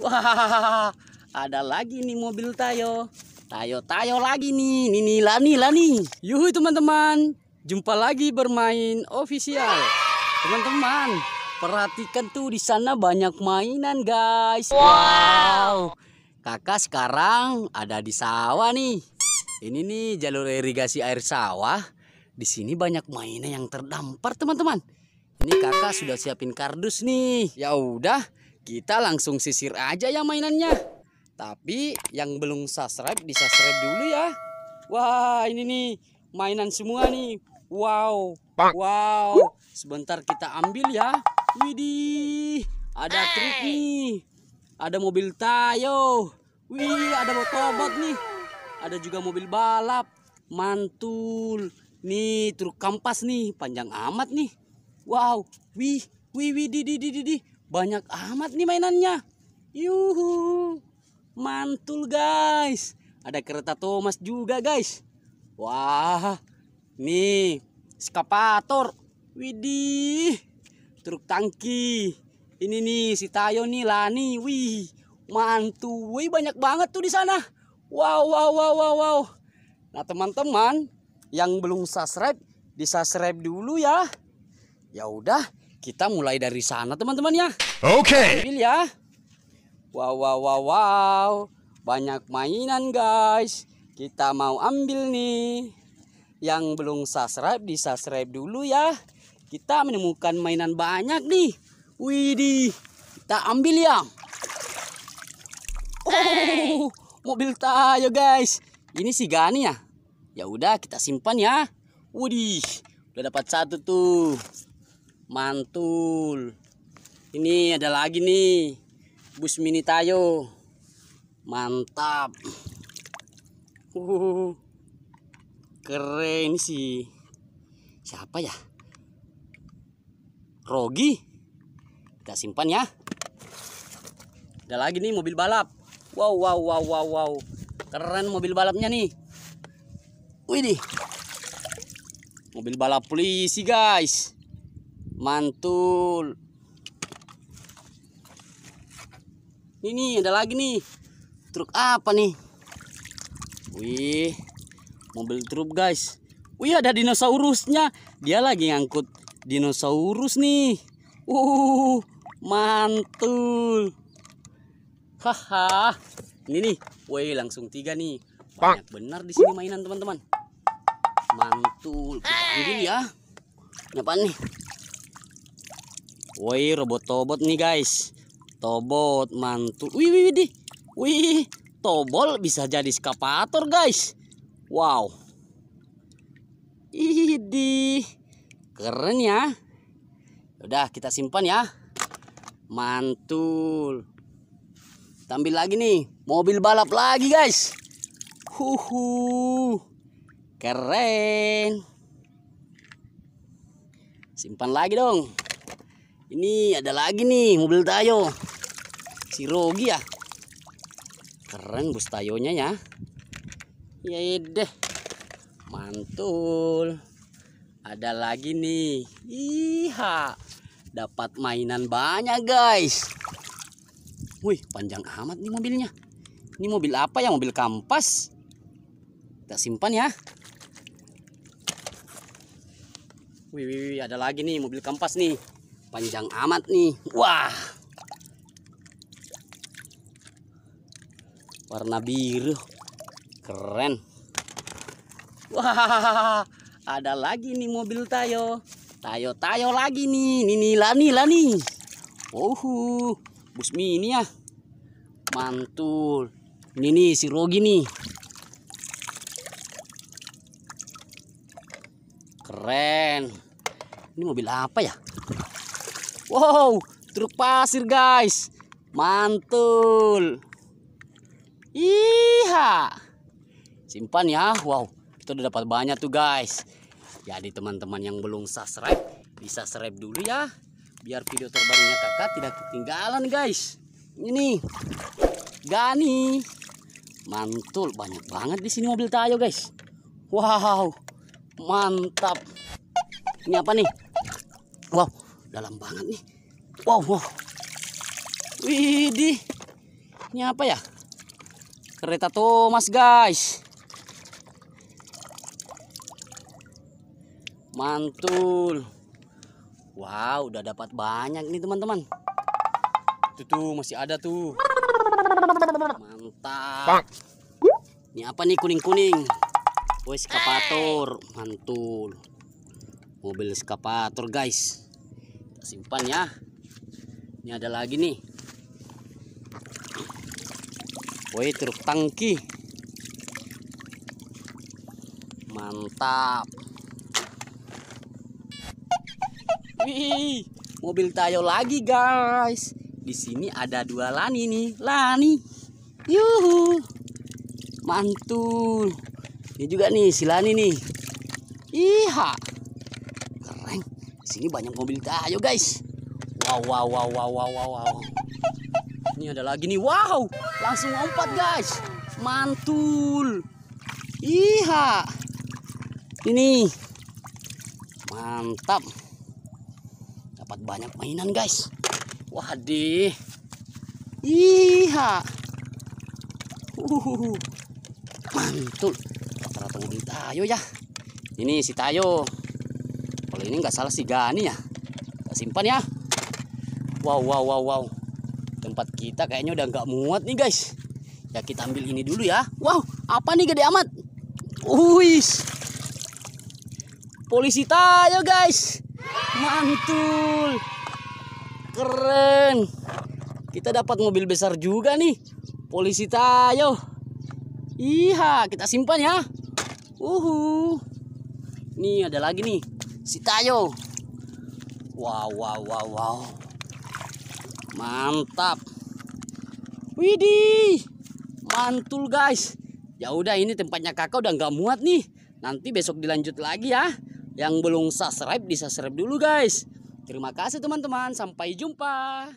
Wah, ada lagi nih mobil Tayo. Tayo, Tayo lagi nih. Nini, Lani, Lani. Yuhu teman-teman. Jumpa lagi bermain official. Teman-teman, perhatikan tuh di sana banyak mainan, guys. Wow. Kakak sekarang ada di sawah nih. Ini nih jalur irigasi air sawah. Di sini banyak mainan yang terdampar, teman-teman. Ini kakak sudah siapin kardus nih. Ya udah, kita langsung sisir aja ya mainannya. Tapi yang belum subscribe, di subscribe dulu ya. Wah, ini nih mainan semua nih. Wow, wow. Sebentar kita ambil ya. Widih, ada trik nih. Ada mobil tayo. Wih, ada motobot nih. Ada juga mobil balap. Mantul. Nih, truk kampas nih. Panjang amat nih. Wow, wih, wih, wih, di, di, di, di. Banyak amat nih mainannya. Yuhu. Mantul guys. Ada kereta Thomas juga guys. Wah. Nih. Skapator. Widih. Truk tangki. Ini nih si Tayo nih Lani. Wih. Mantul. Wih banyak banget tuh di sana. Wow wow wow wow wow. Nah teman-teman yang belum subscribe di subscribe dulu ya. Ya udah kita mulai dari sana teman-teman ya. Oke. Okay. ya. Wow wow wow wow. Banyak mainan guys. Kita mau ambil nih. Yang belum subscribe di subscribe dulu ya. Kita menemukan mainan banyak nih. Widih. Kita ambil ya. Oh, mobil tayo guys. Ini si Gani ya. Ya udah kita simpan ya. Widih, udah dapat satu tuh mantul ini ada lagi nih bus mini tayo mantap uh, keren sih siapa ya Rogi kita simpan ya ada lagi nih mobil balap wow wow wow wow wow keren mobil balapnya nih wih nih mobil balap polisi guys mantul ini nih ada lagi nih truk apa nih wih mobil truk guys wih ada dinosaurusnya dia lagi ngangkut dinosaurus nih uh mantul haha ini nih wih langsung tiga nih banyak benar di sini mainan teman-teman mantul ini ya apa nih Woi robot tobot nih guys. Tobot mantul. Wih wih wih. Wih, tobol bisa jadi skapator guys. Wow. Idi. Keren ya. Udah kita simpan ya. Mantul. Tampil lagi nih, mobil balap lagi guys. Huhu. Keren. Simpan lagi dong. Ini ada lagi nih mobil Tayo. Si Rogi ya. Keren bus Tayonya ya. Ya deh. Mantul. Ada lagi nih. Iha. Dapat mainan banyak guys. Wih, panjang amat nih mobilnya. Ini mobil apa ya? Mobil kampas. Kita simpan ya. Wih, wih, wih, ada lagi nih mobil kampas nih panjang amat nih wah warna biru keren wah ada lagi nih mobil tayo tayo tayo lagi nih ini nih, lani nih oh bus mini ya mantul ini nih si Rogi nih keren ini mobil apa ya Wow, truk pasir guys. Mantul. Iha. Simpan ya. Wow, kita udah dapat banyak tuh guys. Jadi teman-teman yang belum subscribe, bisa subscribe dulu ya. Biar video terbarunya kakak tidak ketinggalan guys. Ini Gani. Mantul, banyak banget di sini mobil tayo guys. Wow, mantap. Ini apa nih? Wow, dalam banget nih. Wow, wow. Widih. Ini apa ya? Kereta Thomas, guys. Mantul. Wow, udah dapat banyak nih, teman-teman. Itu tuh masih ada tuh. Mantap. Ini apa nih kuning-kuning? Woi, oh, -kuning? skapator. Mantul. Mobil skapator, guys simpan ya ini ada lagi nih woi truk tangki mantap wih mobil tayo lagi guys di sini ada dua lani nih lani yuhu mantul ini juga nih si nih iha Sini banyak mobil tayo guys. Wow wow wow wow wow wow. Ini ada lagi nih. Wow, langsung lompat guys. Mantul. Iha. Ini mantap. Dapat banyak mainan guys. Waduh. Iha. Uhuhu. Mantul. Rata-rata mobil ayo ya. Ini si tayo kalau ini nggak salah si Gani ya kita simpan ya wow wow wow wow tempat kita kayaknya udah nggak muat nih guys ya kita ambil ini dulu ya wow apa nih gede amat Uis. polisi tayo guys mantul keren kita dapat mobil besar juga nih polisi tayo iya kita simpan ya uhu ini ada lagi nih si tayo wow wow wow wow mantap widih mantul guys ya udah ini tempatnya kakak udah nggak muat nih nanti besok dilanjut lagi ya yang belum subscribe di subscribe dulu guys terima kasih teman-teman sampai jumpa